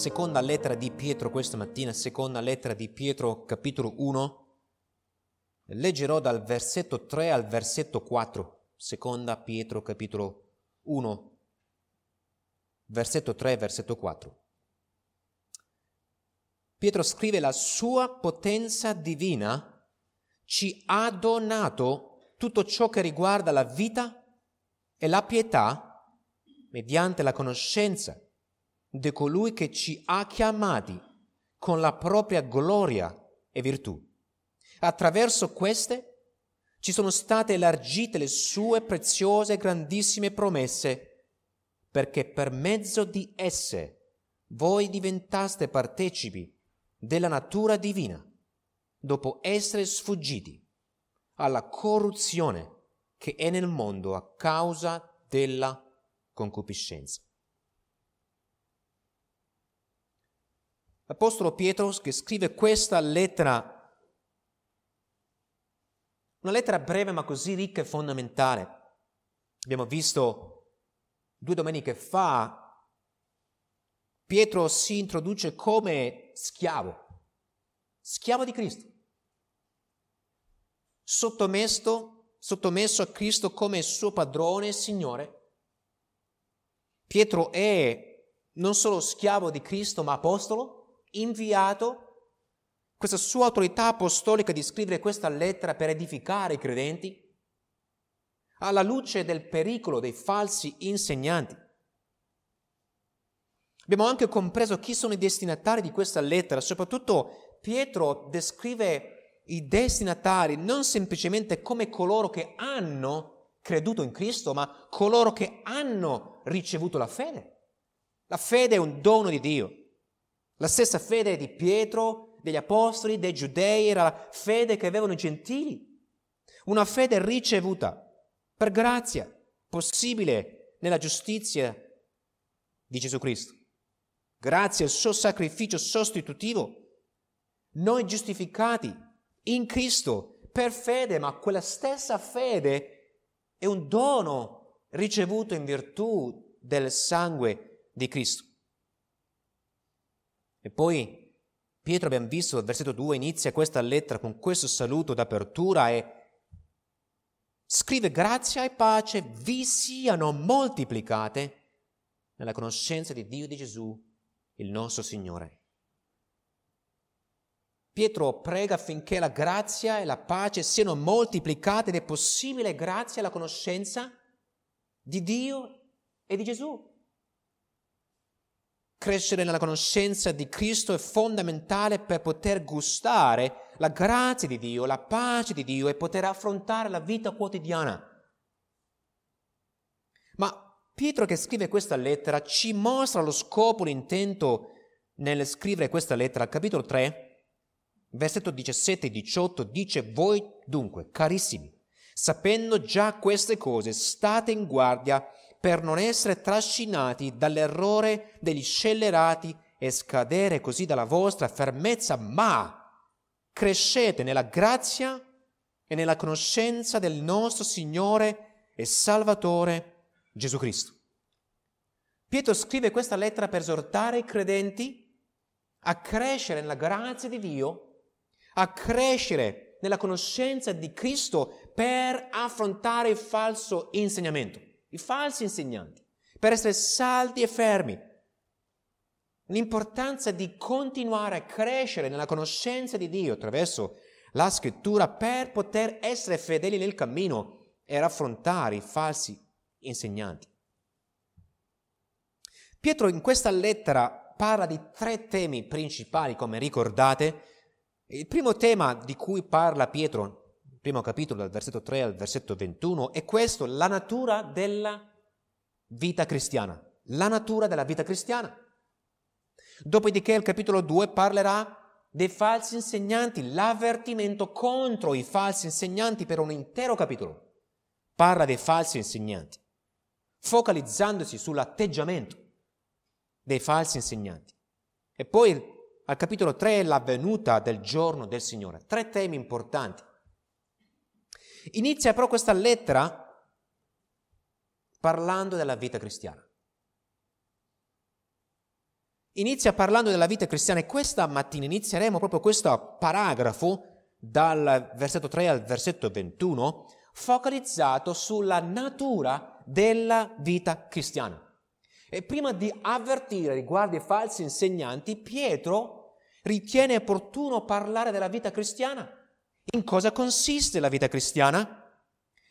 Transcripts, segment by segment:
seconda lettera di Pietro questa mattina, seconda lettera di Pietro capitolo 1, leggerò dal versetto 3 al versetto 4, seconda Pietro capitolo 1, versetto 3 versetto 4. Pietro scrive la sua potenza divina ci ha donato tutto ciò che riguarda la vita e la pietà mediante la conoscenza di colui che ci ha chiamati con la propria gloria e virtù. Attraverso queste ci sono state elargite le sue preziose e grandissime promesse, perché per mezzo di esse voi diventaste partecipi della natura divina, dopo essere sfuggiti alla corruzione che è nel mondo a causa della concupiscenza. L'Apostolo Pietro che scrive questa lettera, una lettera breve ma così ricca e fondamentale. Abbiamo visto due domeniche fa, Pietro si introduce come schiavo, schiavo di Cristo, sottomesso, sottomesso a Cristo come suo padrone e Signore. Pietro è non solo schiavo di Cristo ma apostolo inviato questa sua autorità apostolica di scrivere questa lettera per edificare i credenti alla luce del pericolo dei falsi insegnanti. Abbiamo anche compreso chi sono i destinatari di questa lettera, soprattutto Pietro descrive i destinatari non semplicemente come coloro che hanno creduto in Cristo, ma coloro che hanno ricevuto la fede. La fede è un dono di Dio. La stessa fede di Pietro, degli apostoli, dei giudei era la fede che avevano i gentili, una fede ricevuta per grazia, possibile nella giustizia di Gesù Cristo, grazie al suo sacrificio sostitutivo. Noi giustificati in Cristo per fede, ma quella stessa fede è un dono ricevuto in virtù del sangue di Cristo. E poi Pietro, abbiamo visto, dal versetto 2 inizia questa lettera con questo saluto d'apertura e scrive grazia e pace vi siano moltiplicate nella conoscenza di Dio e di Gesù, il nostro Signore. Pietro prega affinché la grazia e la pace siano moltiplicate ed è possibile grazie alla conoscenza di Dio e di Gesù. Crescere nella conoscenza di Cristo è fondamentale per poter gustare la grazia di Dio, la pace di Dio e poter affrontare la vita quotidiana. Ma Pietro che scrive questa lettera ci mostra lo scopo, l'intento nel scrivere questa lettera, al capitolo 3, versetto 17 e 18, dice voi dunque, carissimi, sapendo già queste cose, state in guardia per non essere trascinati dall'errore degli scellerati e scadere così dalla vostra fermezza, ma crescete nella grazia e nella conoscenza del nostro Signore e Salvatore Gesù Cristo. Pietro scrive questa lettera per esortare i credenti a crescere nella grazia di Dio, a crescere nella conoscenza di Cristo per affrontare il falso insegnamento i falsi insegnanti, per essere saldi e fermi. L'importanza di continuare a crescere nella conoscenza di Dio attraverso la scrittura per poter essere fedeli nel cammino e raffrontare i falsi insegnanti. Pietro in questa lettera parla di tre temi principali, come ricordate. Il primo tema di cui parla Pietro primo capitolo, dal versetto 3 al versetto 21, è questo, la natura della vita cristiana. La natura della vita cristiana. Dopodiché il capitolo 2 parlerà dei falsi insegnanti, l'avvertimento contro i falsi insegnanti per un intero capitolo. Parla dei falsi insegnanti, focalizzandosi sull'atteggiamento dei falsi insegnanti. E poi al capitolo 3 l'avvenuta del giorno del Signore. Tre temi importanti Inizia però questa lettera parlando della vita cristiana. Inizia parlando della vita cristiana e questa mattina inizieremo proprio questo paragrafo dal versetto 3 al versetto 21 focalizzato sulla natura della vita cristiana. E prima di avvertire riguardo ai falsi insegnanti, Pietro ritiene opportuno parlare della vita cristiana in cosa consiste la vita cristiana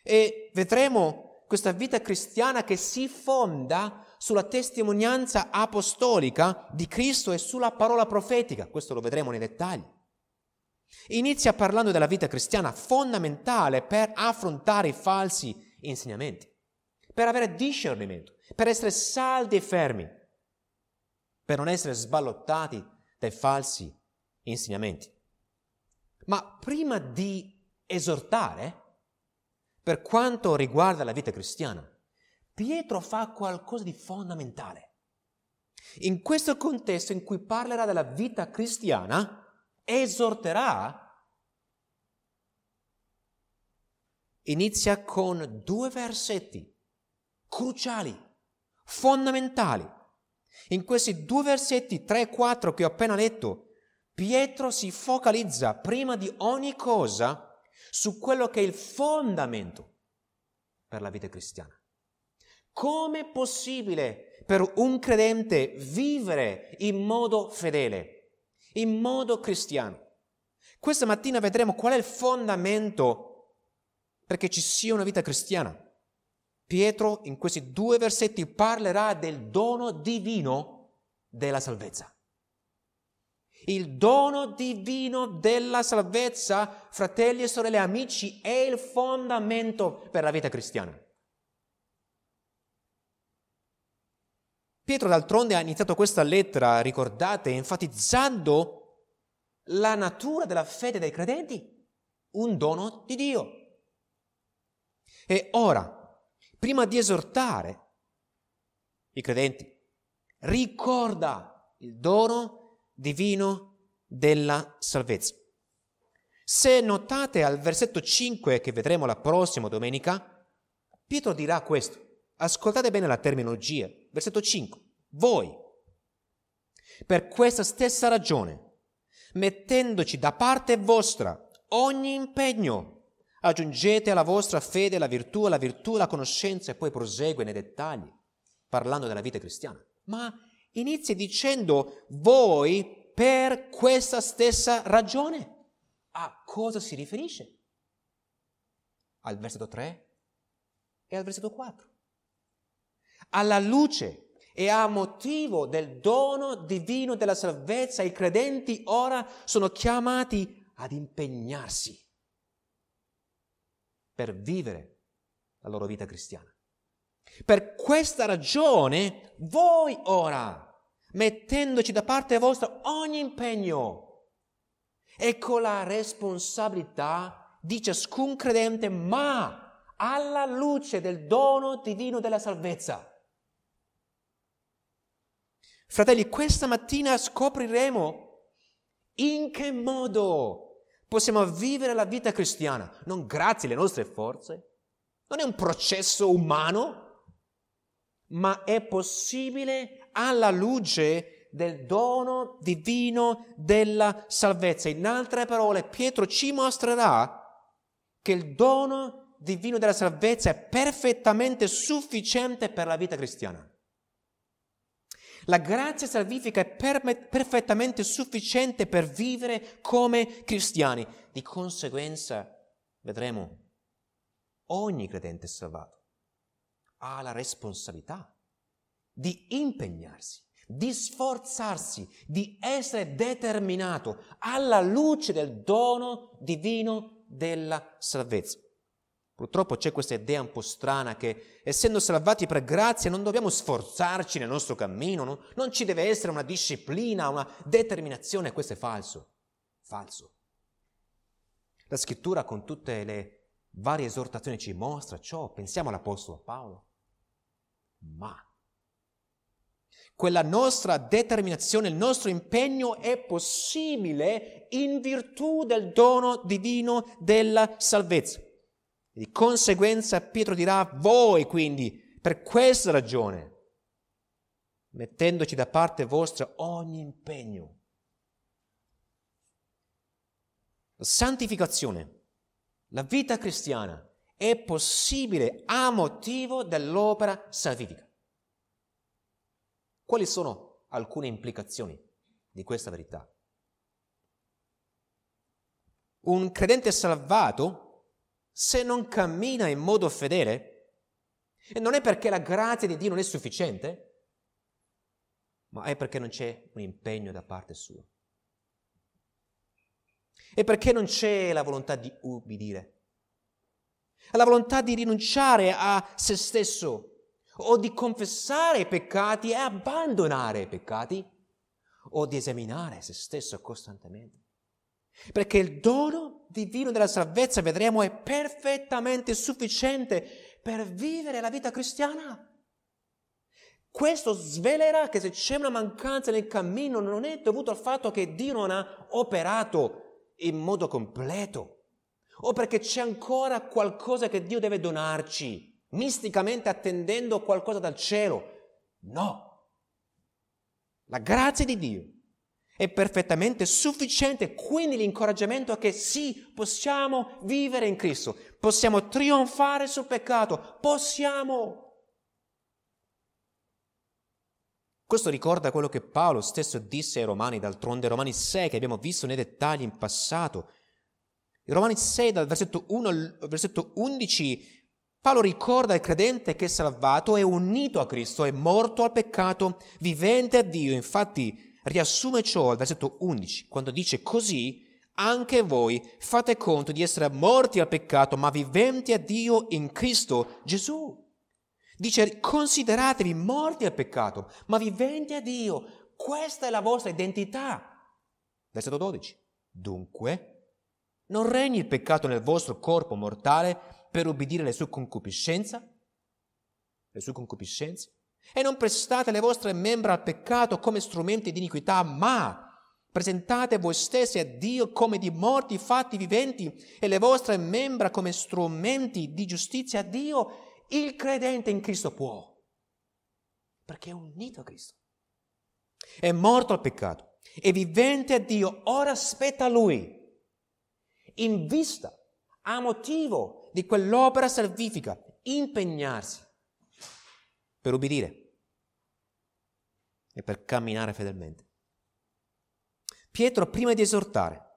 e vedremo questa vita cristiana che si fonda sulla testimonianza apostolica di Cristo e sulla parola profetica. Questo lo vedremo nei dettagli. Inizia parlando della vita cristiana fondamentale per affrontare i falsi insegnamenti, per avere discernimento, per essere saldi e fermi, per non essere sballottati dai falsi insegnamenti. Ma prima di esortare, per quanto riguarda la vita cristiana, Pietro fa qualcosa di fondamentale. In questo contesto in cui parlerà della vita cristiana, esorterà, inizia con due versetti cruciali, fondamentali. In questi due versetti 3 e 4 che ho appena letto, Pietro si focalizza prima di ogni cosa su quello che è il fondamento per la vita cristiana. Come è possibile per un credente vivere in modo fedele, in modo cristiano? Questa mattina vedremo qual è il fondamento perché ci sia una vita cristiana. Pietro in questi due versetti parlerà del dono divino della salvezza. Il dono divino della salvezza, fratelli e sorelle, amici, è il fondamento per la vita cristiana. Pietro d'altronde ha iniziato questa lettera, ricordate, enfatizzando la natura della fede dei credenti, un dono di Dio. E ora, prima di esortare i credenti, ricorda il dono di divino della salvezza. Se notate al versetto 5 che vedremo la prossima domenica, Pietro dirà questo. Ascoltate bene la terminologia. Versetto 5. Voi, per questa stessa ragione, mettendoci da parte vostra ogni impegno, aggiungete alla vostra fede la virtù, la virtù la conoscenza e poi prosegue nei dettagli, parlando della vita cristiana. Ma Inizia dicendo voi per questa stessa ragione. A cosa si riferisce? Al versetto 3 e al versetto 4. Alla luce e a motivo del dono divino della salvezza, i credenti ora sono chiamati ad impegnarsi per vivere la loro vita cristiana. Per questa ragione voi ora mettendoci da parte vostra ogni impegno. e con la responsabilità di ciascun credente, ma alla luce del dono divino della salvezza. Fratelli, questa mattina scopriremo in che modo possiamo vivere la vita cristiana, non grazie alle nostre forze, non è un processo umano, ma è possibile alla luce del dono divino della salvezza. In altre parole, Pietro ci mostrerà che il dono divino della salvezza è perfettamente sufficiente per la vita cristiana. La grazia salvifica è per- perfettamente sufficiente per vivere come cristiani. Di conseguenza, vedremo, ogni credente salvato ha la responsabilità di impegnarsi, di sforzarsi, di essere determinato alla luce del dono divino della salvezza. Purtroppo c'è questa idea un po' strana che, essendo salvati per grazia, non dobbiamo sforzarci nel nostro cammino, no? non ci deve essere una disciplina, una determinazione, questo è falso. Falso. La scrittura con tutte le varie esortazioni ci mostra ciò, pensiamo all'Apostolo Paolo. Ma quella nostra determinazione, il nostro impegno è possibile in virtù del dono divino della salvezza. Di conseguenza Pietro dirà voi quindi, per questa ragione, mettendoci da parte vostra ogni impegno. La santificazione, la vita cristiana è possibile a motivo dell'opera salvifica. Quali sono alcune implicazioni di questa verità? Un credente salvato, se non cammina in modo fedele, non è perché la grazia di Dio non è sufficiente, ma è perché non c'è un impegno da parte sua. E perché non c'è la volontà di ubbidire? La volontà di rinunciare a se stesso o di confessare i peccati e abbandonare i peccati, o di esaminare se stesso costantemente. Perché il dono divino della salvezza, vedremo, è perfettamente sufficiente per vivere la vita cristiana. Questo svelerà che se c'è una mancanza nel cammino non è dovuto al fatto che Dio non ha operato in modo completo o perché c'è ancora qualcosa che Dio deve donarci misticamente attendendo qualcosa dal cielo. No. La grazia di Dio è perfettamente sufficiente, quindi l'incoraggiamento è che sì, possiamo vivere in Cristo, possiamo trionfare sul peccato, possiamo. Questo ricorda quello che Paolo stesso disse ai Romani, d'altronde Romani 6 che abbiamo visto nei dettagli in passato. I Romani 6 dal versetto, 1, al versetto 11 Paolo ricorda il credente che è salvato, è unito a Cristo, è morto al peccato, vivente a Dio. Infatti riassume ciò al versetto 11, quando dice così anche voi fate conto di essere morti al peccato, ma viventi a Dio in Cristo Gesù. Dice consideratevi morti al peccato, ma viventi a Dio. Questa è la vostra identità. Versetto 12. Dunque, non regni il peccato nel vostro corpo mortale per obbedire alle sue concupiscenze, le sue concupiscenze, e non prestate le vostre membra al peccato come strumenti di iniquità, ma presentate voi stessi a Dio come di morti fatti viventi e le vostre membra come strumenti di giustizia a Dio, il credente in Cristo può, perché è unito a Cristo. È morto al peccato e vivente a Dio, ora aspetta a Lui, in vista, a motivo di quell'opera salvifica, impegnarsi per ubbidire e per camminare fedelmente. Pietro, prima di esortare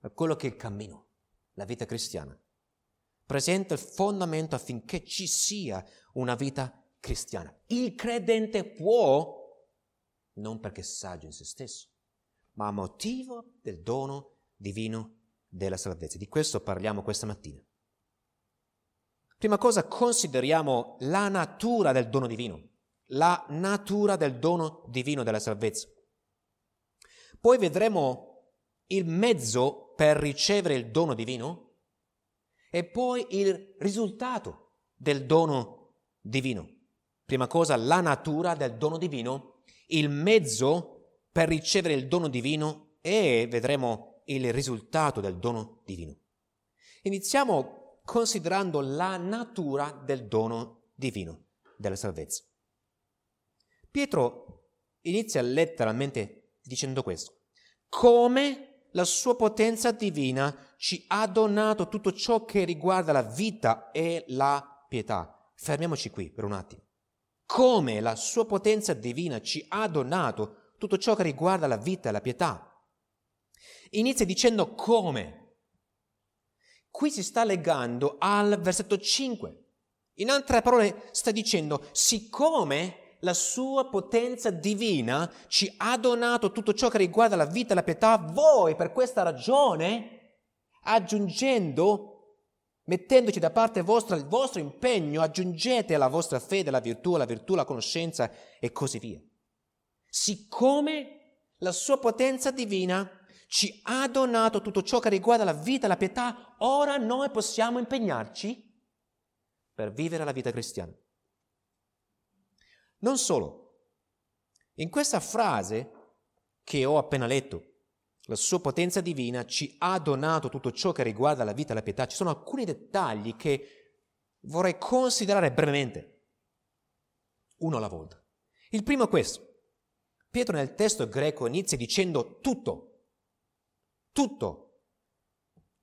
a quello che è il cammino, la vita cristiana, presenta il fondamento affinché ci sia una vita cristiana. Il credente può, non perché saggio in se stesso, ma a motivo del dono divino della salvezza. Di questo parliamo questa mattina. Prima cosa, consideriamo la natura del dono divino, la natura del dono divino della salvezza. Poi vedremo il mezzo per ricevere il dono divino e poi il risultato del dono divino. Prima cosa, la natura del dono divino, il mezzo per ricevere il dono divino e vedremo il risultato del dono divino. Iniziamo considerando la natura del dono divino della salvezza. Pietro inizia letteralmente dicendo questo. Come la sua potenza divina ci ha donato tutto ciò che riguarda la vita e la pietà. Fermiamoci qui per un attimo. Come la sua potenza divina ci ha donato tutto ciò che riguarda la vita e la pietà. Inizia dicendo come. Qui si sta legando al versetto 5. In altre parole sta dicendo, siccome la sua potenza divina ci ha donato tutto ciò che riguarda la vita e la pietà, voi per questa ragione, aggiungendo, mettendoci da parte vostra il vostro impegno, aggiungete alla vostra fede la virtù, la virtù, la conoscenza e così via. Siccome la sua potenza divina ci ha donato tutto ciò che riguarda la vita, la pietà, ora noi possiamo impegnarci per vivere la vita cristiana. Non solo, in questa frase che ho appena letto, la sua potenza divina ci ha donato tutto ciò che riguarda la vita e la pietà, ci sono alcuni dettagli che vorrei considerare brevemente, uno alla volta. Il primo è questo. Pietro nel testo greco inizia dicendo tutto, tutto,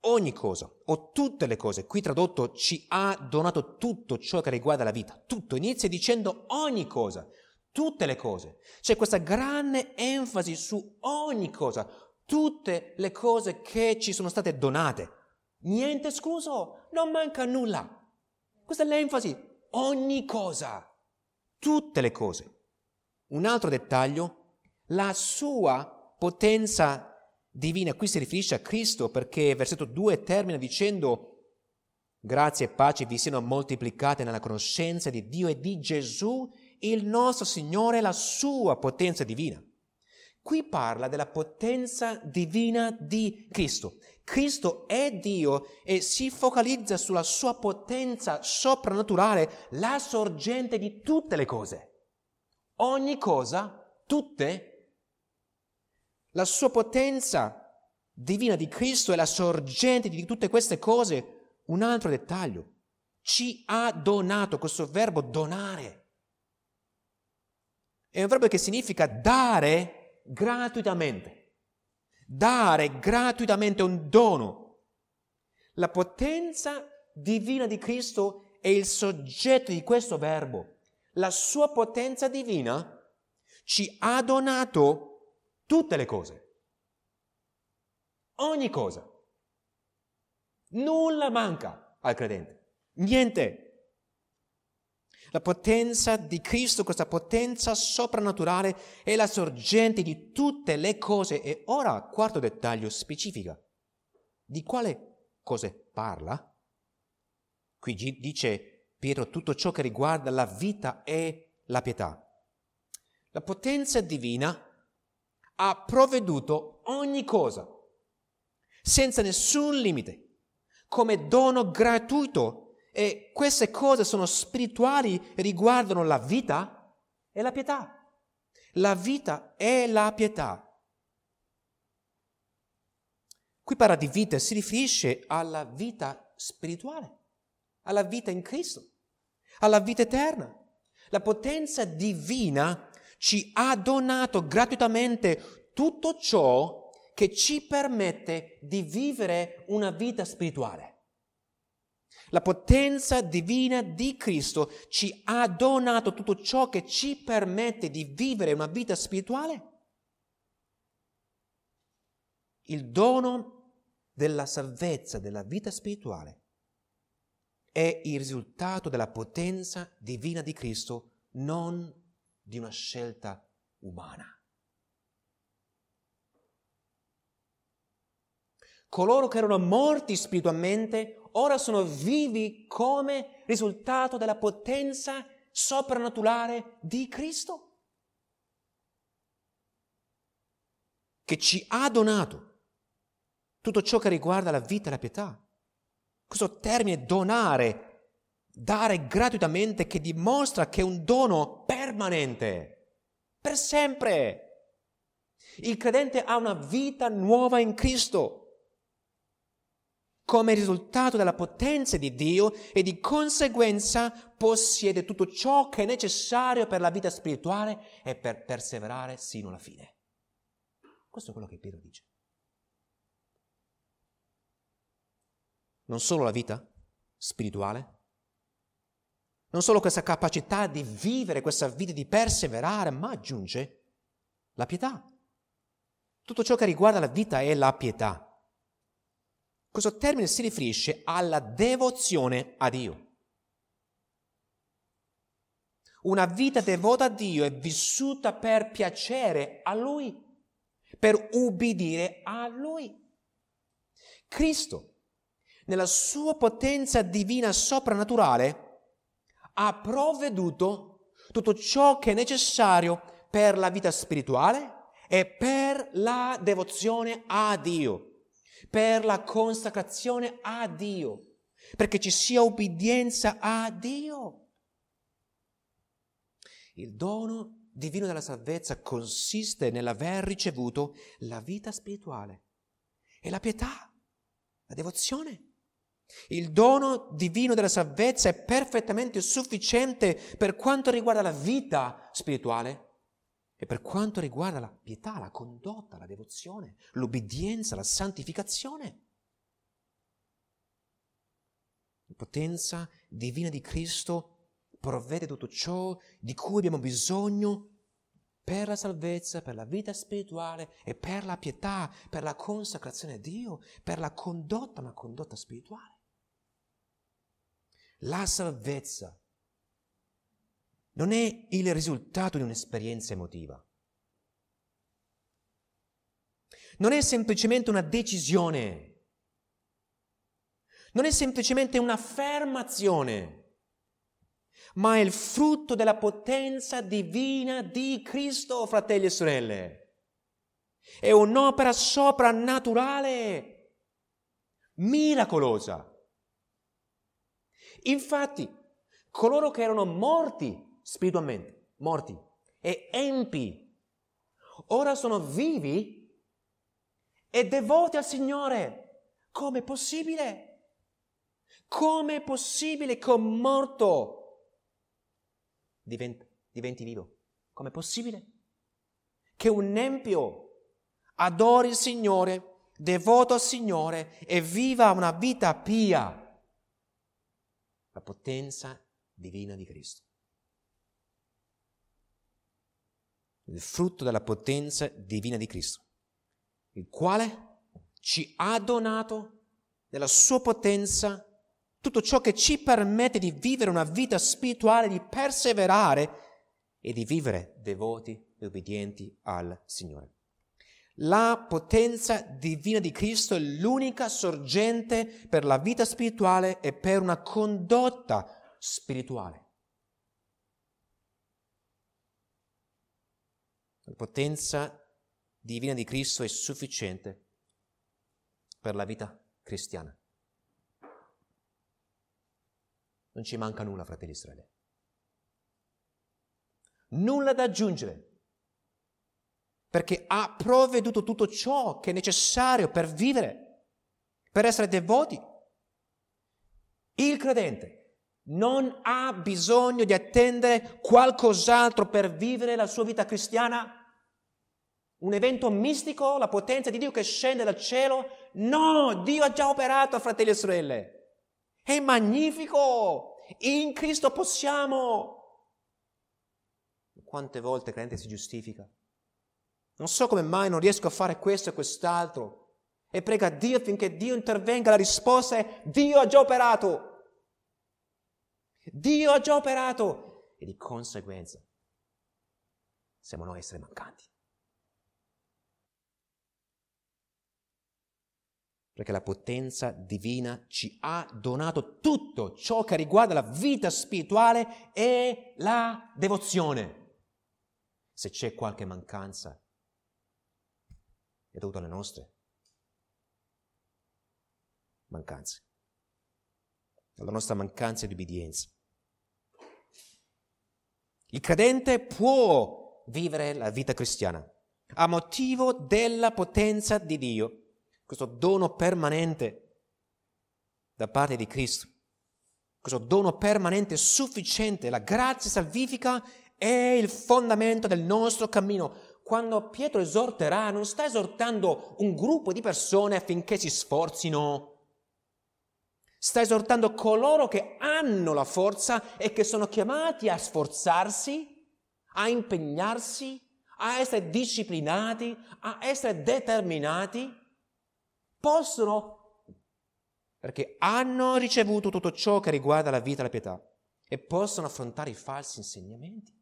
ogni cosa o tutte le cose, qui tradotto ci ha donato tutto ciò che riguarda la vita, tutto, inizia dicendo ogni cosa, tutte le cose, c'è questa grande enfasi su ogni cosa, tutte le cose che ci sono state donate, niente escluso, non manca nulla. Questa è l'enfasi, ogni cosa, tutte le cose. Un altro dettaglio, la sua potenza divina qui si riferisce a Cristo perché versetto 2 termina dicendo Grazie e pace vi siano moltiplicate nella conoscenza di Dio e di Gesù, il nostro Signore, la sua potenza divina. Qui parla della potenza divina di Cristo. Cristo è Dio e si focalizza sulla sua potenza soprannaturale, la sorgente di tutte le cose. Ogni cosa, tutte, la sua potenza divina di Cristo è la sorgente di tutte queste cose. Un altro dettaglio, ci ha donato, questo verbo donare. È un verbo che significa dare gratuitamente. Dare gratuitamente un dono. La potenza divina di Cristo è il soggetto di questo verbo. La sua potenza divina ci ha donato Tutte le cose. Ogni cosa. Nulla manca al credente. Niente. La potenza di Cristo, questa potenza soprannaturale, è la sorgente di tutte le cose. E ora, quarto dettaglio, specifica. Di quale cose parla? Qui dice Pietro tutto ciò che riguarda la vita e la pietà. La potenza divina ha provveduto ogni cosa, senza nessun limite, come dono gratuito e queste cose sono spirituali riguardano la vita e la pietà. La vita e la pietà. Qui parla di vita e si riferisce alla vita spirituale, alla vita in Cristo, alla vita eterna. La potenza divina ci ha donato gratuitamente tutto ciò che ci permette di vivere una vita spirituale. La potenza divina di Cristo ci ha donato tutto ciò che ci permette di vivere una vita spirituale. Il dono della salvezza della vita spirituale è il risultato della potenza divina di Cristo, non di una scelta umana. Coloro che erano morti spiritualmente ora sono vivi come risultato della potenza soprannaturale di Cristo, che ci ha donato tutto ciò che riguarda la vita e la pietà. Questo termine donare dare gratuitamente che dimostra che è un dono permanente, per sempre. Il credente ha una vita nuova in Cristo, come risultato della potenza di Dio e di conseguenza possiede tutto ciò che è necessario per la vita spirituale e per perseverare sino alla fine. Questo è quello che Pietro dice. Non solo la vita spirituale, non solo questa capacità di vivere, questa vita di perseverare, ma aggiunge la pietà. Tutto ciò che riguarda la vita è la pietà. Questo termine si riferisce alla devozione a Dio. Una vita devota a Dio è vissuta per piacere a Lui, per ubbidire a Lui. Cristo, nella sua potenza divina soprannaturale, ha provveduto tutto ciò che è necessario per la vita spirituale e per la devozione a Dio, per la consacrazione a Dio, perché ci sia obbedienza a Dio. Il dono divino della salvezza consiste nell'aver ricevuto la vita spirituale e la pietà, la devozione il dono divino della salvezza è perfettamente sufficiente per quanto riguarda la vita spirituale e per quanto riguarda la pietà, la condotta, la devozione, l'obbedienza, la santificazione. La potenza divina di Cristo provvede tutto ciò di cui abbiamo bisogno per la salvezza, per la vita spirituale e per la pietà, per la consacrazione a Dio, per la condotta, una condotta spirituale. La salvezza non è il risultato di un'esperienza emotiva. Non è semplicemente una decisione. Non è semplicemente un'affermazione, ma è il frutto della potenza divina di Cristo, fratelli e sorelle. È un'opera soprannaturale, miracolosa. Infatti, coloro che erano morti spiritualmente, morti e empi, ora sono vivi e devoti al Signore. Come è possibile? Come è possibile che un morto diventi, diventi vivo? Com'è possibile che un empio adori il Signore, devoto al Signore e viva una vita pia? la potenza divina di Cristo. Il frutto della potenza divina di Cristo, il quale ci ha donato nella sua potenza tutto ciò che ci permette di vivere una vita spirituale, di perseverare e di vivere devoti e obbedienti al Signore. La potenza divina di Cristo è l'unica sorgente per la vita spirituale e per una condotta spirituale. La potenza divina di Cristo è sufficiente per la vita cristiana. Non ci manca nulla, fratelli Israele. Nulla da aggiungere perché ha provveduto tutto ciò che è necessario per vivere, per essere devoti. Il credente non ha bisogno di attendere qualcos'altro per vivere la sua vita cristiana. Un evento mistico, la potenza di Dio che scende dal cielo? No, Dio ha già operato, fratelli e sorelle. È magnifico! In Cristo possiamo! Quante volte il credente si giustifica? Non so come mai non riesco a fare questo e quest'altro. E prega Dio finché Dio intervenga. La risposta è Dio ha già operato. Dio ha già operato. E di conseguenza siamo noi essere mancanti. Perché la potenza divina ci ha donato tutto ciò che riguarda la vita spirituale e la devozione. Se c'è qualche mancanza, è dovuto alle nostre mancanze, alla nostra mancanza di obbedienza. Il credente può vivere la vita cristiana a motivo della potenza di Dio, questo dono permanente da parte di Cristo, questo dono permanente sufficiente, la grazia salvifica è il fondamento del nostro cammino quando Pietro esorterà, non sta esortando un gruppo di persone affinché si sforzino, sta esortando coloro che hanno la forza e che sono chiamati a sforzarsi, a impegnarsi, a essere disciplinati, a essere determinati. Possono perché hanno ricevuto tutto ciò che riguarda la vita e la pietà e possono affrontare i falsi insegnamenti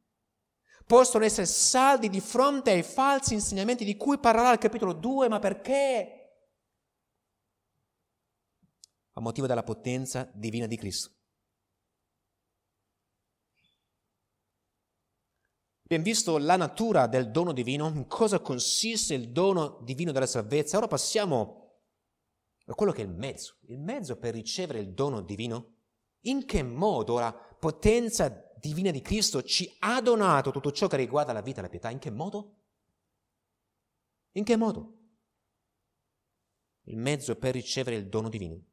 possono essere saldi di fronte ai falsi insegnamenti di cui parlerà il capitolo 2, ma perché? A motivo della potenza divina di Cristo. Abbiamo visto la natura del dono divino, in cosa consiste il dono divino della salvezza. Ora passiamo a quello che è il mezzo, il mezzo per ricevere il dono divino. In che modo la potenza divina di Cristo ci ha donato tutto ciò che riguarda la vita e la pietà, in che modo? In che modo? Il mezzo per ricevere il dono divino.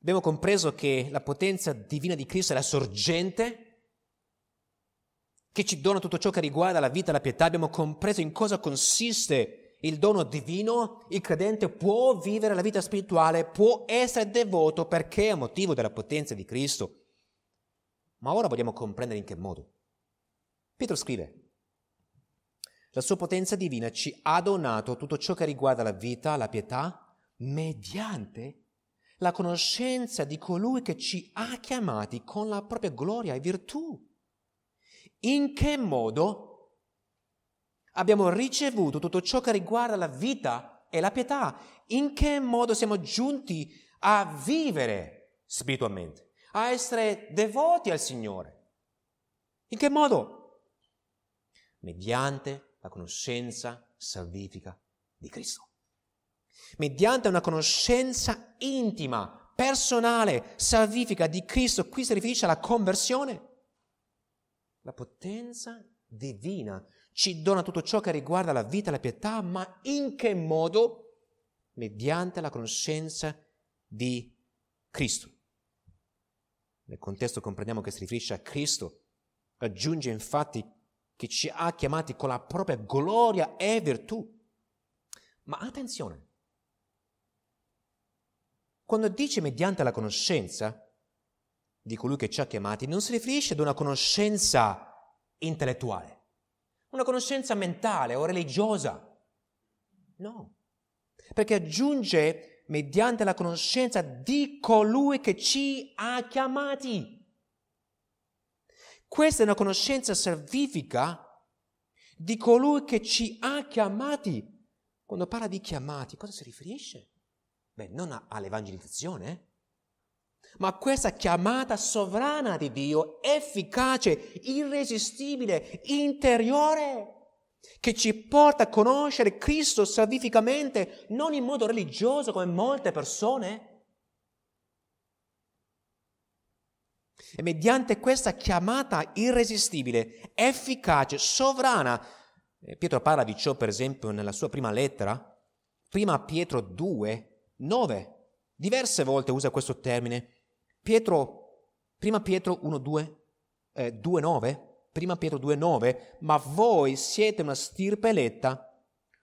Abbiamo compreso che la potenza divina di Cristo è la sorgente che ci dona tutto ciò che riguarda la vita e la pietà. Abbiamo compreso in cosa consiste il dono divino, il credente può vivere la vita spirituale, può essere devoto perché è motivo della potenza di Cristo. Ma ora vogliamo comprendere in che modo. Pietro scrive, la sua potenza divina ci ha donato tutto ciò che riguarda la vita, la pietà, mediante la conoscenza di colui che ci ha chiamati con la propria gloria e virtù. In che modo abbiamo ricevuto tutto ciò che riguarda la vita e la pietà, in che modo siamo giunti a vivere spiritualmente, a essere devoti al Signore. In che modo? Mediante la conoscenza salvifica di Cristo. Mediante una conoscenza intima, personale, salvifica di Cristo, qui si riferisce alla conversione, la potenza divina ci dona tutto ciò che riguarda la vita e la pietà, ma in che modo? Mediante la conoscenza di Cristo. Nel contesto comprendiamo che si riferisce a Cristo. Aggiunge infatti che ci ha chiamati con la propria gloria e virtù. Ma attenzione, quando dice mediante la conoscenza di colui che ci ha chiamati, non si riferisce ad una conoscenza intellettuale una conoscenza mentale o religiosa. No, perché aggiunge mediante la conoscenza di colui che ci ha chiamati. Questa è una conoscenza salvifica di colui che ci ha chiamati. Quando parla di chiamati, cosa si riferisce? Beh, non all'evangelizzazione, eh ma questa chiamata sovrana di Dio, efficace, irresistibile, interiore, che ci porta a conoscere Cristo salvificamente, non in modo religioso come molte persone. E mediante questa chiamata irresistibile, efficace, sovrana, eh, Pietro parla di ciò per esempio nella sua prima lettera, prima Pietro 2, 9, diverse volte usa questo termine, Pietro, prima Pietro 1, 2, eh, 2 9, prima Pietro 2, 9, ma voi siete una stirpe eletta,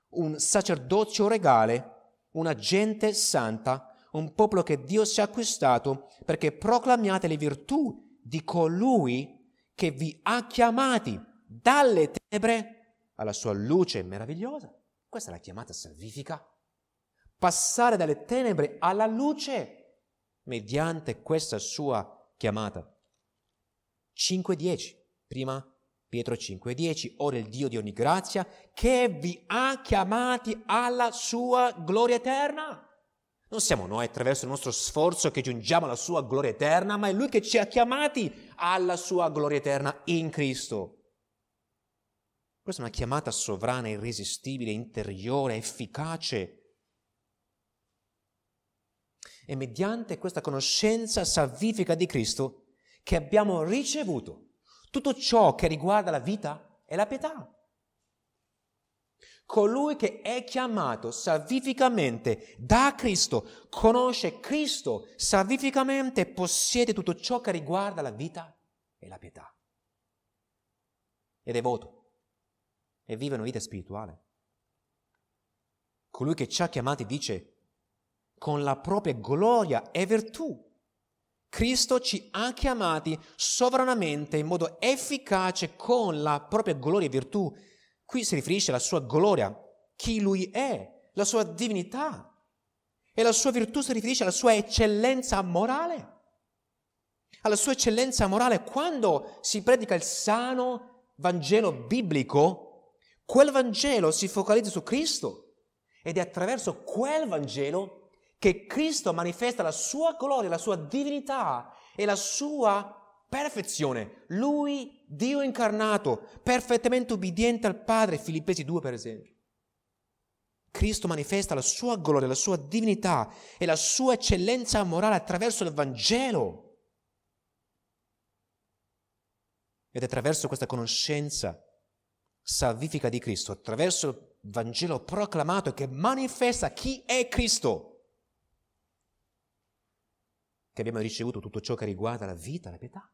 un sacerdozio regale, una gente santa, un popolo che Dio si è acquistato perché proclamiate le virtù di colui che vi ha chiamati dalle tenebre alla sua luce meravigliosa. Questa è la chiamata salvifica. Passare dalle tenebre alla luce mediante questa sua chiamata. 5.10, prima Pietro 5.10, ora il Dio di ogni grazia che vi ha chiamati alla sua gloria eterna. Non siamo noi attraverso il nostro sforzo che giungiamo alla sua gloria eterna, ma è Lui che ci ha chiamati alla sua gloria eterna in Cristo. Questa è una chiamata sovrana, irresistibile, interiore, efficace, e mediante questa conoscenza salvifica di Cristo che abbiamo ricevuto tutto ciò che riguarda la vita e la pietà. Colui che è chiamato salvificamente da Cristo, conosce Cristo salvificamente, possiede tutto ciò che riguarda la vita e la pietà. È devoto e vive una vita spirituale. Colui che ci ha chiamati dice, con la propria gloria e virtù. Cristo ci ha chiamati sovranamente in modo efficace con la propria gloria e virtù. Qui si riferisce alla sua gloria, chi lui è, la sua divinità. E la sua virtù si riferisce alla sua eccellenza morale. Alla sua eccellenza morale, quando si predica il sano Vangelo biblico, quel Vangelo si focalizza su Cristo ed è attraverso quel Vangelo che che Cristo manifesta la sua gloria, la sua divinità e la sua perfezione. Lui, Dio incarnato, perfettamente obbediente al Padre, Filippesi 2 per esempio. Cristo manifesta la sua gloria, la sua divinità e la sua eccellenza morale attraverso il Vangelo. Ed attraverso questa conoscenza salvifica di Cristo, attraverso il Vangelo proclamato che manifesta chi è Cristo, che abbiamo ricevuto tutto ciò che riguarda la vita, la pietà.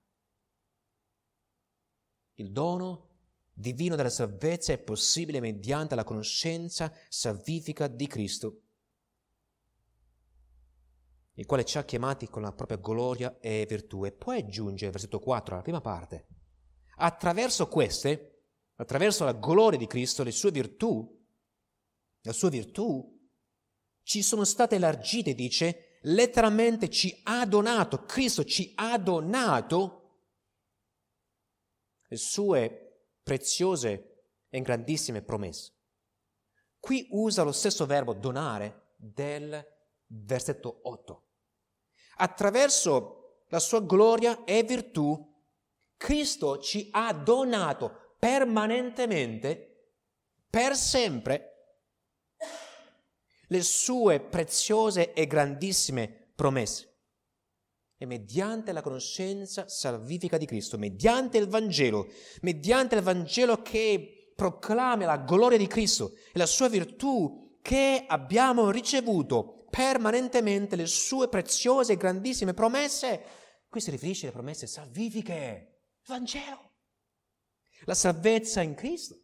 Il dono divino della salvezza è possibile mediante la conoscenza salvifica di Cristo, il quale ci ha chiamati con la propria gloria e virtù. E poi aggiunge, versetto 4, alla prima parte, attraverso queste, attraverso la gloria di Cristo, le sue virtù, la sua virtù, ci sono state elargite, dice, letteralmente ci ha donato, Cristo ci ha donato le sue preziose e grandissime promesse. Qui usa lo stesso verbo donare del versetto 8. Attraverso la sua gloria e virtù, Cristo ci ha donato permanentemente, per sempre, le sue preziose e grandissime promesse. E mediante la conoscenza salvifica di Cristo, mediante il Vangelo, mediante il Vangelo che proclama la gloria di Cristo e la sua virtù che abbiamo ricevuto permanentemente le sue preziose e grandissime promesse, qui si riferisce alle promesse salvifiche, il Vangelo, la salvezza in Cristo,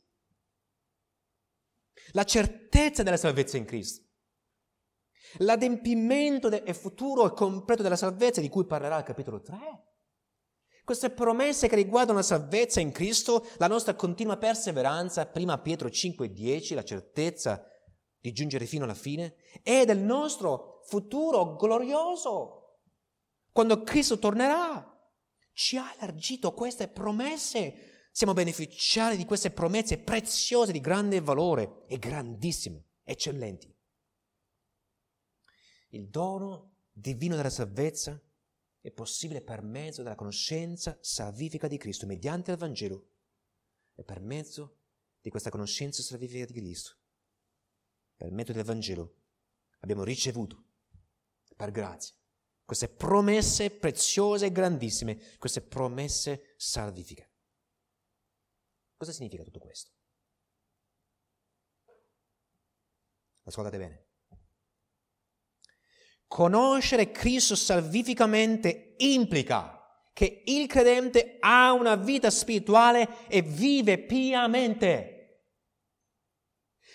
la certezza della salvezza in Cristo. L'adempimento e futuro e completo della salvezza di cui parlerà il capitolo 3. Queste promesse che riguardano la salvezza in Cristo, la nostra continua perseveranza, prima Pietro 5,10, la certezza di giungere fino alla fine, e del nostro futuro glorioso, quando Cristo tornerà. Ci ha allargito queste promesse, siamo beneficiari di queste promesse preziose, di grande valore e grandissime, eccellenti. Il dono divino della salvezza è possibile per mezzo della conoscenza salvifica di Cristo, mediante il Vangelo, e per mezzo di questa conoscenza salvifica di Cristo, per mezzo del Vangelo, abbiamo ricevuto, per grazia, queste promesse preziose e grandissime, queste promesse salvifiche. Cosa significa tutto questo? Ascoltate bene. Conoscere Cristo salvificamente implica che il credente ha una vita spirituale e vive piamente.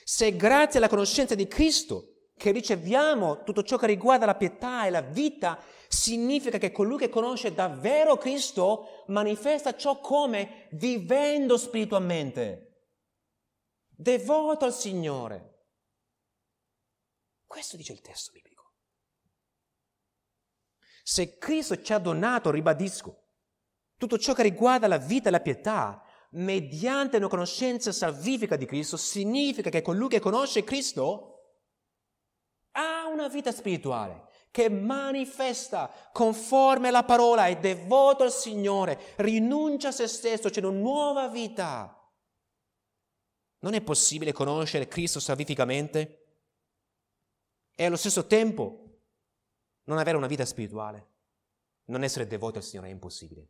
Se grazie alla conoscenza di Cristo che riceviamo tutto ciò che riguarda la pietà e la vita, significa che colui che conosce davvero Cristo manifesta ciò come vivendo spiritualmente, devoto al Signore. Questo dice il testo biblico. Se Cristo ci ha donato, ribadisco, tutto ciò che riguarda la vita e la pietà, mediante una conoscenza salvifica di Cristo, significa che colui che conosce Cristo ha una vita spirituale che manifesta conforme alla parola, è devoto al Signore, rinuncia a se stesso, c'è una nuova vita. Non è possibile conoscere Cristo salvificamente e allo stesso tempo non avere una vita spirituale, non essere devoti al Signore è impossibile.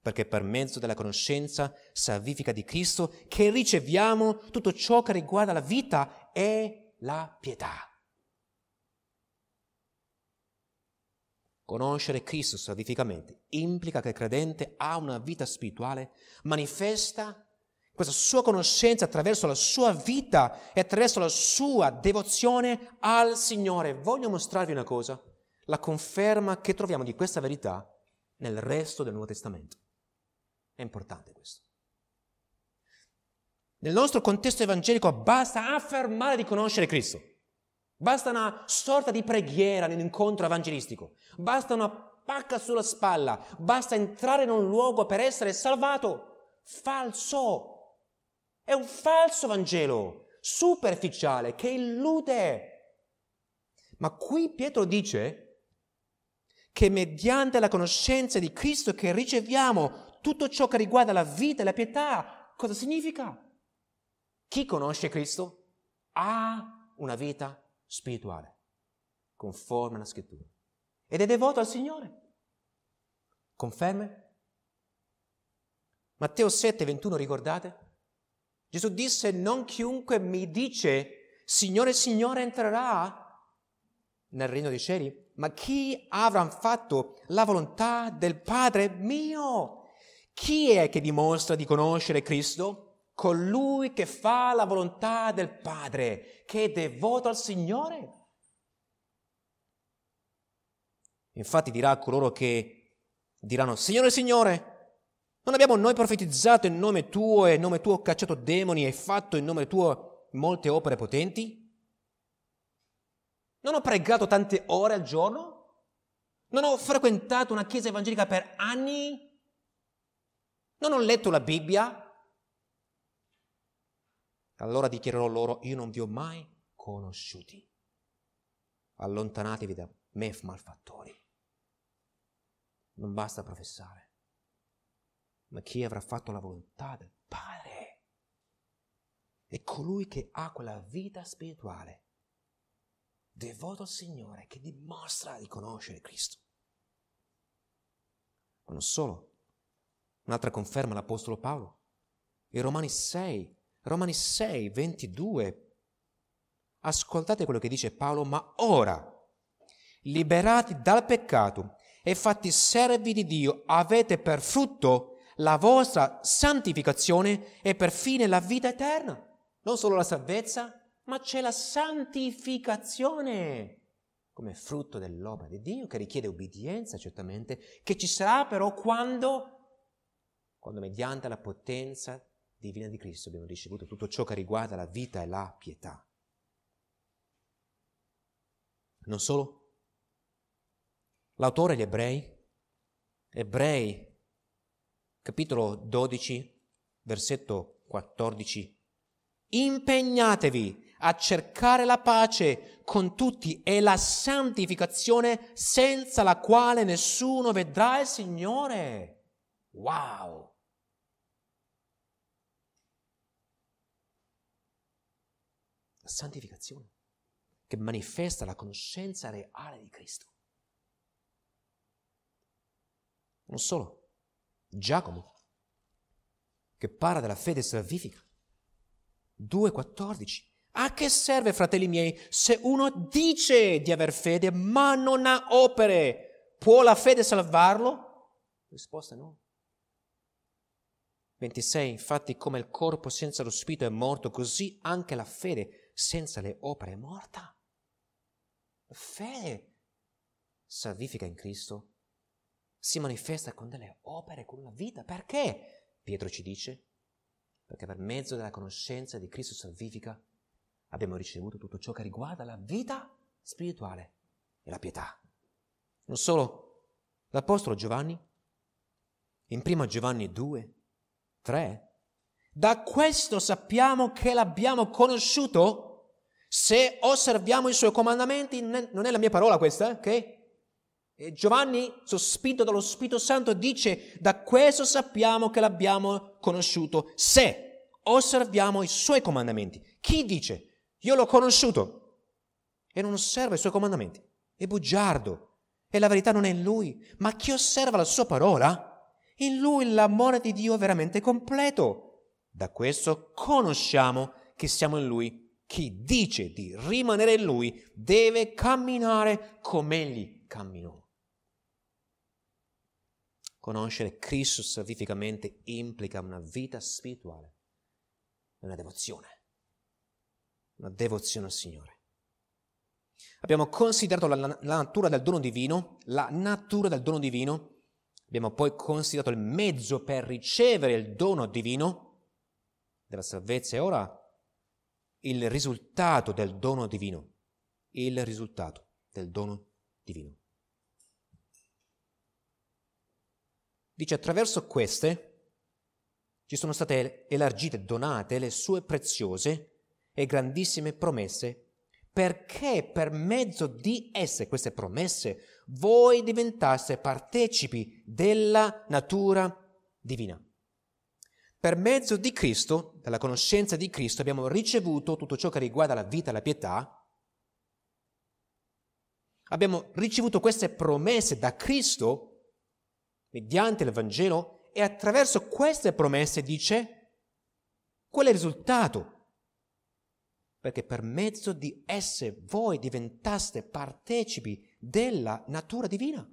Perché per mezzo della conoscenza salvifica di Cristo che riceviamo tutto ciò che riguarda la vita e la pietà. Conoscere Cristo salvificamente implica che il credente ha una vita spirituale manifesta questa sua conoscenza attraverso la sua vita e attraverso la sua devozione al Signore. Voglio mostrarvi una cosa, la conferma che troviamo di questa verità nel resto del Nuovo Testamento. È importante questo. Nel nostro contesto evangelico basta affermare di conoscere Cristo. Basta una sorta di preghiera nell'incontro evangelistico. Basta una pacca sulla spalla. Basta entrare in un luogo per essere salvato. Falso. È un falso Vangelo, superficiale, che illude. Ma qui Pietro dice che mediante la conoscenza di Cristo che riceviamo tutto ciò che riguarda la vita e la pietà, cosa significa? Chi conosce Cristo ha una vita spirituale, conforme alla scrittura, ed è devoto al Signore. Conferme? Matteo 7, 21, ricordate? Gesù disse, non chiunque mi dice, Signore, Signore, entrerà nel regno dei cieli, ma chi avrà fatto la volontà del Padre mio? Chi è che dimostra di conoscere Cristo? Colui che fa la volontà del Padre, che è devoto al Signore. Infatti dirà a coloro che diranno, Signore, Signore, non abbiamo noi profetizzato in nome tuo e in nome tuo cacciato demoni e fatto in nome tuo molte opere potenti? Non ho pregato tante ore al giorno? Non ho frequentato una chiesa evangelica per anni? Non ho letto la Bibbia? Allora dichiarerò loro, io non vi ho mai conosciuti. Allontanatevi da me, malfattori. Non basta professare ma chi avrà fatto la volontà del Padre è colui che ha quella vita spirituale, devoto al Signore, che dimostra di conoscere Cristo. Ma non solo, un'altra conferma l'Apostolo Paolo, in Romani 6, Romani 6, 22. Ascoltate quello che dice Paolo, ma ora, liberati dal peccato e fatti servi di Dio, avete per frutto la vostra santificazione e perfine la vita eterna. Non solo la salvezza, ma c'è la santificazione come frutto dell'opera di Dio che richiede obbedienza certamente, che ci sarà però quando, quando mediante la potenza divina di Cristo abbiamo ricevuto tutto ciò che riguarda la vita e la pietà. Non solo, l'autore agli ebrei, ebrei capitolo 12, versetto 14. Impegnatevi a cercare la pace con tutti e la santificazione senza la quale nessuno vedrà il Signore. Wow! La santificazione che manifesta la conoscenza reale di Cristo. Non solo, Giacomo, che parla della fede salvifica. 2.14. A che serve, fratelli miei, se uno dice di aver fede ma non ha opere? Può la fede salvarlo? Risposta no. 26. Infatti, come il corpo senza lo spirito è morto, così anche la fede senza le opere è morta. La fede salvifica in Cristo si manifesta con delle opere, con la vita. Perché? Pietro ci dice, perché per mezzo della conoscenza di Cristo salvifica abbiamo ricevuto tutto ciò che riguarda la vita spirituale e la pietà. Non solo, l'Apostolo Giovanni, in 1 Giovanni 2, 3, da questo sappiamo che l'abbiamo conosciuto se osserviamo i suoi comandamenti, non è la mia parola questa, eh, ok? Giovanni, sospinto dallo Spirito Santo, dice, da questo sappiamo che l'abbiamo conosciuto se osserviamo i suoi comandamenti. Chi dice, io l'ho conosciuto e non osserva i suoi comandamenti? È bugiardo e la verità non è in lui, ma chi osserva la sua parola, in lui l'amore di Dio è veramente completo. Da questo conosciamo che siamo in lui. Chi dice di rimanere in lui deve camminare come egli camminò. Conoscere Cristo salvificamente implica una vita spirituale, e una devozione, una devozione al Signore. Abbiamo considerato la, la, natura del dono divino, la natura del dono divino, abbiamo poi considerato il mezzo per ricevere il dono divino della salvezza e ora il risultato del dono divino, il risultato del dono divino. Dice attraverso queste ci sono state elargite, donate le sue preziose e grandissime promesse perché per mezzo di esse, queste promesse, voi diventaste partecipi della natura divina. Per mezzo di Cristo, dalla conoscenza di Cristo, abbiamo ricevuto tutto ciò che riguarda la vita e la pietà, abbiamo ricevuto queste promesse da Cristo mediante il Vangelo e attraverso queste promesse dice qual è il risultato? Perché per mezzo di esse voi diventaste partecipi della natura divina.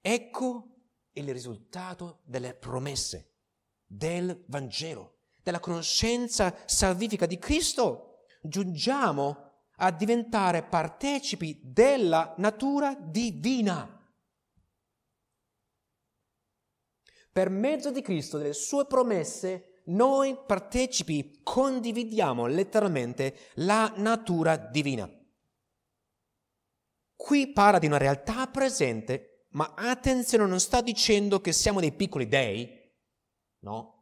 Ecco il risultato delle promesse, del Vangelo, della conoscenza salvifica di Cristo. Giungiamo a diventare partecipi della natura divina. Per mezzo di Cristo, delle sue promesse, noi partecipi, condividiamo letteralmente la natura divina. Qui parla di una realtà presente, ma attenzione, non sta dicendo che siamo dei piccoli dei, no?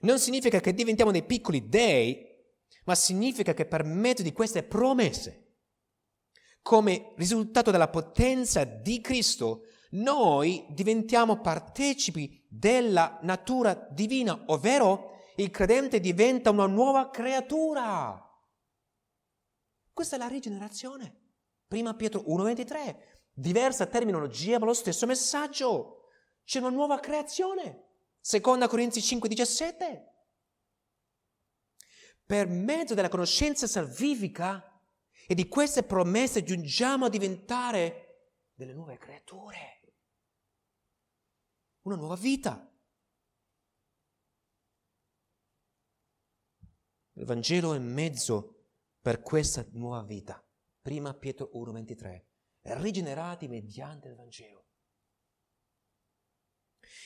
Non significa che diventiamo dei piccoli dei, ma significa che per mezzo di queste promesse, come risultato della potenza di Cristo, noi diventiamo partecipi della natura divina, ovvero il credente diventa una nuova creatura. Questa è la rigenerazione. Prima Pietro 1,23. Diversa terminologia ma lo stesso messaggio. C'è una nuova creazione. Seconda Corinzi 5,17. Per mezzo della conoscenza salvifica e di queste promesse giungiamo a diventare delle nuove creature una nuova vita. Il Vangelo è mezzo per questa nuova vita. Prima Pietro 1,23. Rigenerati mediante il Vangelo.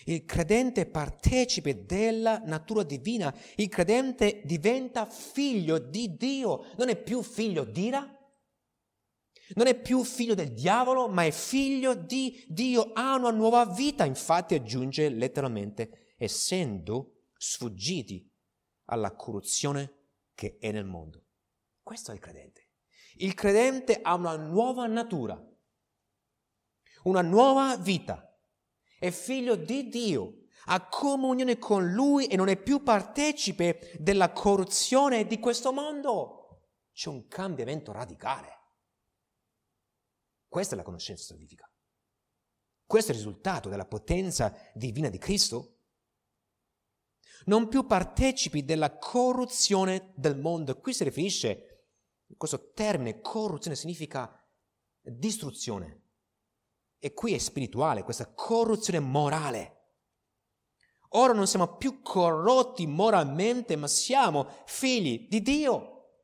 Il credente partecipe della natura divina, il credente diventa figlio di Dio, non è più figlio d'ira, non è più figlio del diavolo, ma è figlio di Dio, ha una nuova vita. Infatti aggiunge letteralmente, essendo sfuggiti alla corruzione che è nel mondo. Questo è il credente. Il credente ha una nuova natura, una nuova vita. È figlio di Dio, ha comunione con Lui e non è più partecipe della corruzione di questo mondo. C'è un cambiamento radicale. Questa è la conoscenza salvifica. Questo è il risultato della potenza divina di Cristo. Non più partecipi della corruzione del mondo. Qui si riferisce, questo termine corruzione significa distruzione. E qui è spirituale, questa corruzione morale. Ora non siamo più corrotti moralmente, ma siamo figli di Dio.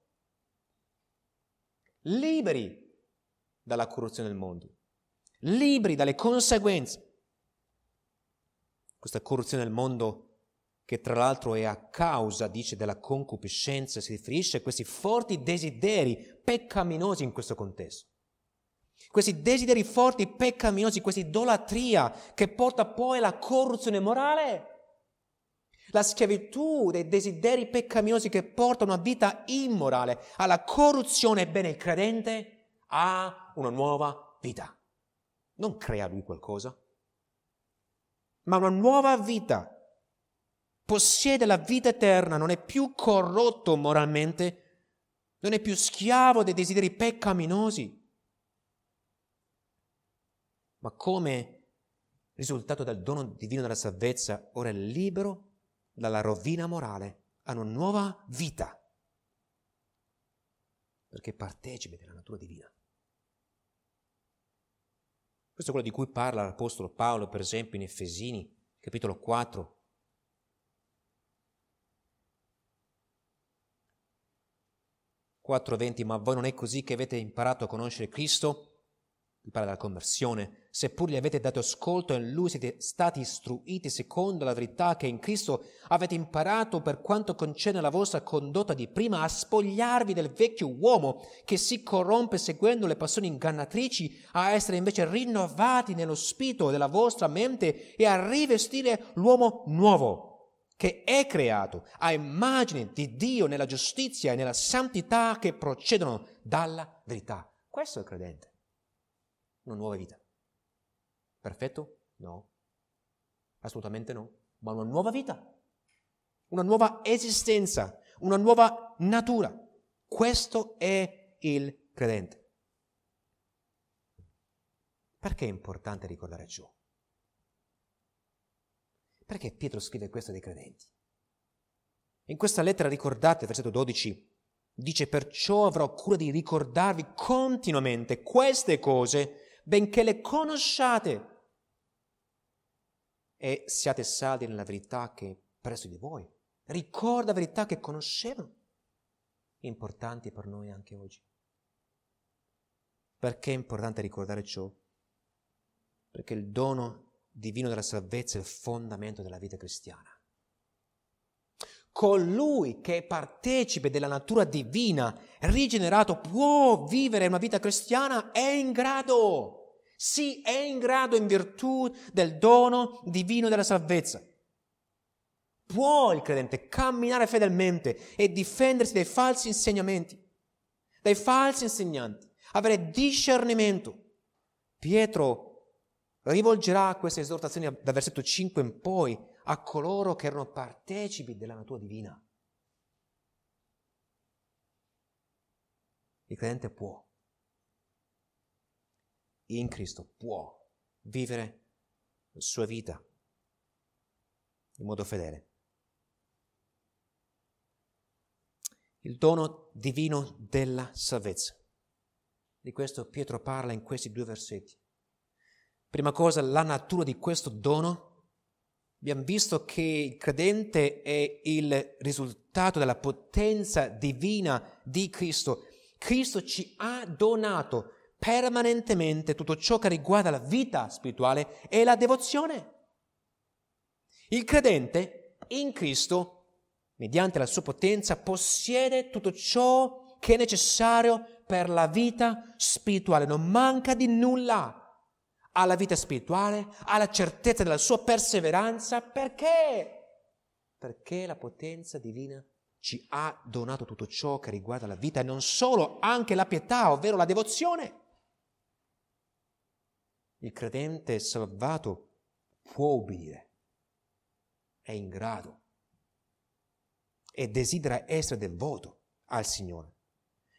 Liberi dalla corruzione del mondo, liberi dalle conseguenze. Questa corruzione del mondo che tra l'altro è a causa, dice, della concupiscenza, si riferisce a questi forti desideri peccaminosi in questo contesto. Questi desideri forti peccaminosi, questa idolatria che porta poi alla corruzione morale, la schiavitù dei desideri peccaminosi che porta a una vita immorale, alla corruzione, bene, il credente ha una nuova vita. Non crea lui qualcosa, ma una nuova vita. Possiede la vita eterna, non è più corrotto moralmente, non è più schiavo dei desideri peccaminosi, ma come risultato dal dono divino della salvezza, ora è libero dalla rovina morale, ha una nuova vita, perché partecipe della natura divina. Questo è quello di cui parla l'Apostolo Paolo, per esempio, in Efesini, capitolo 4. «4.20 Ma voi non è così che avete imparato a conoscere Cristo?» Qui parla della conversione, seppur gli avete dato ascolto in lui siete stati istruiti secondo la verità che in Cristo avete imparato per quanto concerne la vostra condotta di prima a spogliarvi del vecchio uomo che si corrompe seguendo le passioni ingannatrici, a essere invece rinnovati nello spirito della vostra mente e a rivestire l'uomo nuovo che è creato a immagine di Dio nella giustizia e nella santità che procedono dalla verità. Questo è il credente, una nuova vita. Perfetto? No, assolutamente no, ma una nuova vita, una nuova esistenza, una nuova natura. Questo è il credente. Perché è importante ricordare ciò? Perché Pietro scrive questo dei credenti? In questa lettera ricordate, versetto 12, dice perciò avrò cura di ricordarvi continuamente queste cose benché le conosciate e siate saldi nella verità che è presso di voi. Ricorda verità che conoscevano, importanti per noi anche oggi. Perché è importante ricordare ciò? Perché il dono divino della salvezza è il fondamento della vita cristiana. Colui che è partecipe della natura divina, rigenerato, può vivere una vita cristiana, è in grado sì, è in grado in virtù del dono divino della salvezza. Può il credente camminare fedelmente e difendersi dai falsi insegnamenti, dai falsi insegnanti, avere discernimento. Pietro rivolgerà queste esortazioni dal versetto 5 in poi a coloro che erano partecipi della natura divina. Il credente può in Cristo può vivere la sua vita in modo fedele. Il dono divino della salvezza. Di questo Pietro parla in questi due versetti. Prima cosa, la natura di questo dono. Abbiamo visto che il credente è il risultato della potenza divina di Cristo. Cristo ci ha donato permanentemente tutto ciò che riguarda la vita spirituale e la devozione. Il credente in Cristo, mediante la sua potenza, possiede tutto ciò che è necessario per la vita spirituale, non manca di nulla alla vita spirituale, alla certezza della sua perseveranza, perché? Perché la potenza divina ci ha donato tutto ciò che riguarda la vita e non solo, anche la pietà, ovvero la devozione. Il credente salvato può obbedire, è in grado e desidera essere devoto al Signore.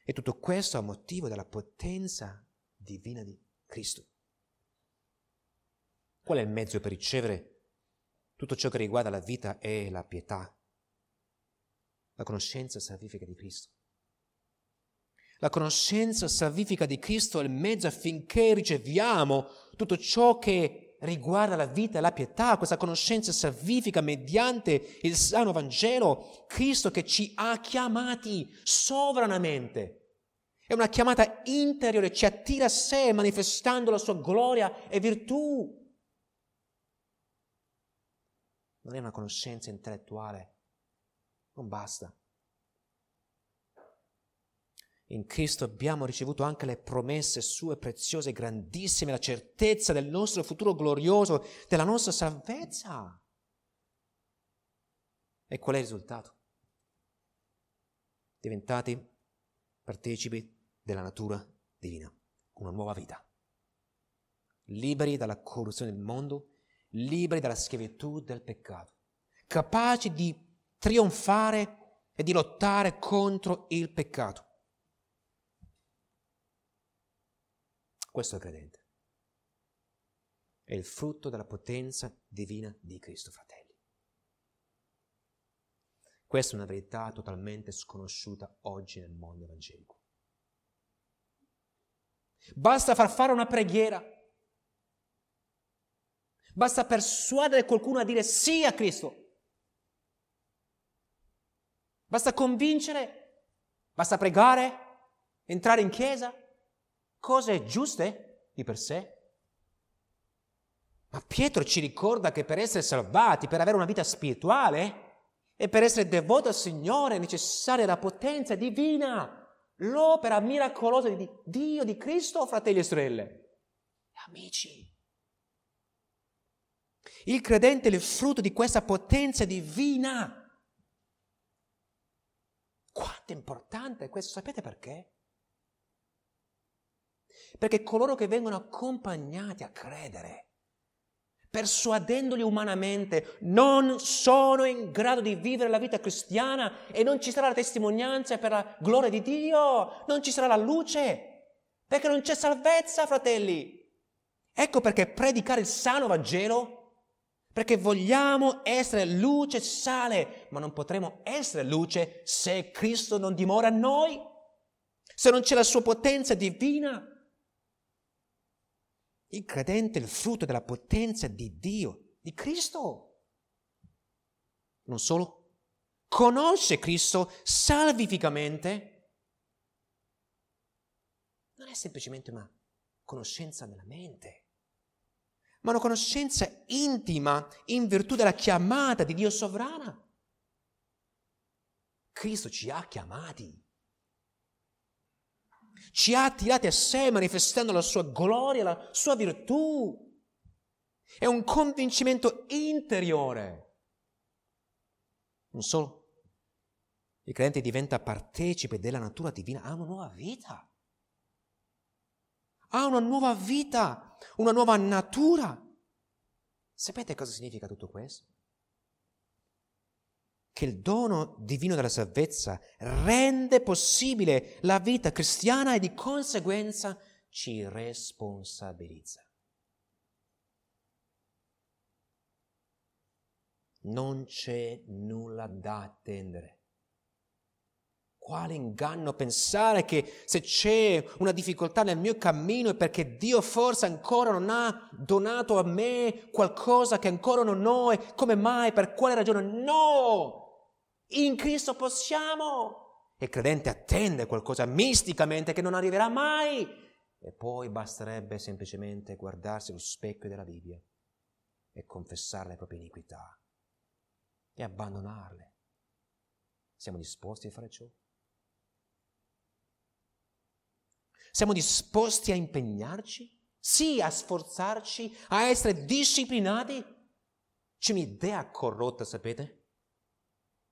E tutto questo a motivo della potenza divina di Cristo. Qual è il mezzo per ricevere tutto ciò che riguarda la vita e la pietà? La conoscenza salvifica di Cristo. La conoscenza salvifica di Cristo è il mezzo affinché riceviamo tutto ciò che riguarda la vita e la pietà, questa conoscenza salvifica mediante il sano Vangelo, Cristo che ci ha chiamati sovranamente. È una chiamata interiore, ci attira a sé manifestando la sua gloria e virtù. Non è una conoscenza intellettuale, non basta. In Cristo abbiamo ricevuto anche le promesse sue preziose, grandissime, la certezza del nostro futuro glorioso, della nostra salvezza. E qual è il risultato? Diventati partecipi della natura divina, una nuova vita. Liberi dalla corruzione del mondo, liberi dalla schiavitù del peccato, capaci di trionfare e di lottare contro il peccato Questo è il credente. È il frutto della potenza divina di Cristo, fratelli. Questa è una verità totalmente sconosciuta oggi nel mondo evangelico. Basta far fare una preghiera. Basta persuadere qualcuno a dire sì a Cristo. Basta convincere, basta pregare, entrare in chiesa, cose giuste di per sé. Ma Pietro ci ricorda che per essere salvati, per avere una vita spirituale e per essere devoto al Signore è necessaria la potenza divina, l'opera miracolosa di Dio, di Cristo, fratelli e sorelle. Amici, il credente è il frutto di questa potenza divina. Quanto è importante questo, sapete perché? perché coloro che vengono accompagnati a credere, persuadendoli umanamente, non sono in grado di vivere la vita cristiana e non ci sarà la testimonianza per la gloria di Dio, non ci sarà la luce, perché non c'è salvezza, fratelli. Ecco perché predicare il sano Vangelo perché vogliamo essere luce sale, ma non potremo essere luce se Cristo non dimora a noi, se non c'è la sua potenza divina. Il credente è il frutto della potenza di Dio, di Cristo. Non solo, conosce Cristo salvificamente. Non è semplicemente una conoscenza nella mente, ma una conoscenza intima in virtù della chiamata di Dio sovrana. Cristo ci ha chiamati ci ha attirati a sé manifestando la sua gloria, la sua virtù. È un convincimento interiore. Non solo. Il credente diventa partecipe della natura divina, ha una nuova vita. Ha una nuova vita, una nuova natura. Sapete cosa significa tutto questo? che il dono divino della salvezza rende possibile la vita cristiana e di conseguenza ci responsabilizza. Non c'è nulla da attendere. Quale inganno pensare che se c'è una difficoltà nel mio cammino è perché Dio forse ancora non ha donato a me qualcosa che ancora non ho e come mai, per quale ragione? No! In Cristo possiamo. E il credente attende qualcosa misticamente che non arriverà mai. E poi basterebbe semplicemente guardarsi allo specchio della Bibbia e confessare le proprie iniquità e abbandonarle. Siamo disposti a fare ciò? Siamo disposti a impegnarci? Sì, a sforzarci, a essere disciplinati? C'è un'idea corrotta, sapete?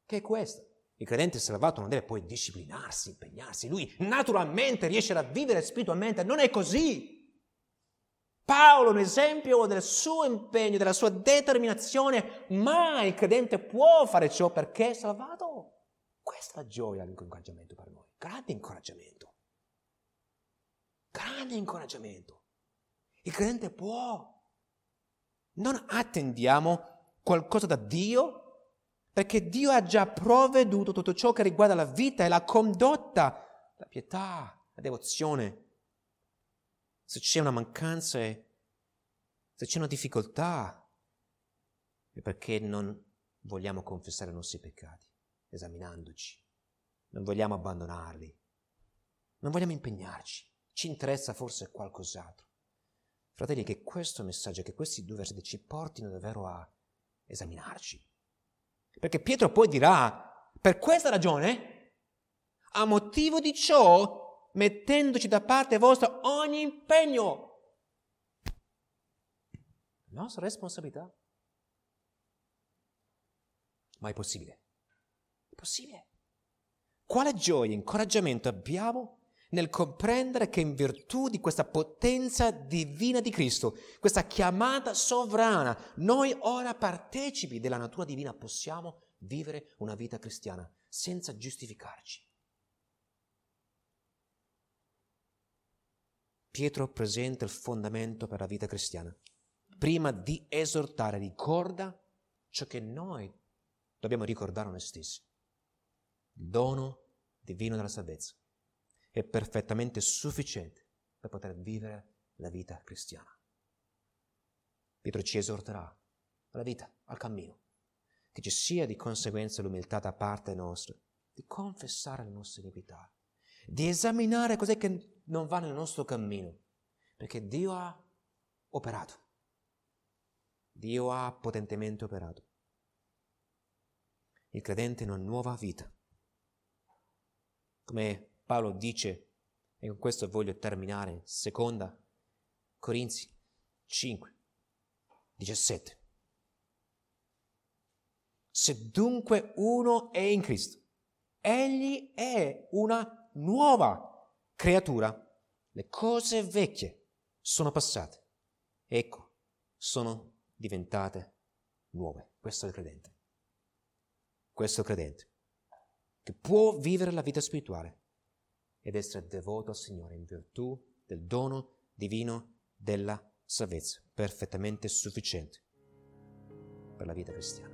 che è questa. Il credente salvato non deve poi disciplinarsi, impegnarsi, lui naturalmente riesce a vivere spiritualmente, non è così. Paolo è un esempio del suo impegno, della sua determinazione, ma il credente può fare ciò perché è salvato. Questa è la gioia dell'incoraggiamento per noi, grande incoraggiamento. Grande incoraggiamento. Il credente può. Non attendiamo qualcosa da Dio perché Dio ha già provveduto tutto ciò che riguarda la vita e la condotta, la pietà, la devozione. Se c'è una mancanza, se c'è una difficoltà, è perché non vogliamo confessare i nostri peccati, esaminandoci. Non vogliamo abbandonarli. Non vogliamo impegnarci. Ci interessa forse qualcos'altro. Fratelli, che questo messaggio, che questi due versetti ci portino davvero a esaminarci perché Pietro poi dirà, per questa ragione, a motivo di ciò, mettendoci da parte vostra ogni impegno. Nostra responsabilità. Ma è possibile. È possibile. Quale gioia e incoraggiamento abbiamo nel comprendere che in virtù di questa potenza divina di Cristo, questa chiamata sovrana, noi ora partecipi della natura divina possiamo vivere una vita cristiana senza giustificarci. Pietro presenta il fondamento per la vita cristiana, prima di esortare, ricorda ciò che noi dobbiamo ricordare a noi stessi, il dono divino della salvezza è perfettamente sufficiente per poter vivere la vita cristiana. Pietro ci esorterà alla vita, al cammino, che ci sia di conseguenza l'umiltà da parte nostra, di confessare le nostre iniquità, di esaminare cos'è che non va nel nostro cammino, perché Dio ha operato. Dio ha potentemente operato. Il credente in una nuova vita. Come Paolo dice, e con questo voglio terminare, seconda Corinzi 5, 17. Se dunque uno è in Cristo, egli è una nuova creatura. Le cose vecchie sono passate. Ecco, sono diventate nuove. Questo è il credente. Questo è il credente che può vivere la vita spirituale ed essere devoto al Signore in virtù del dono divino della salvezza, perfettamente sufficiente per la vita cristiana.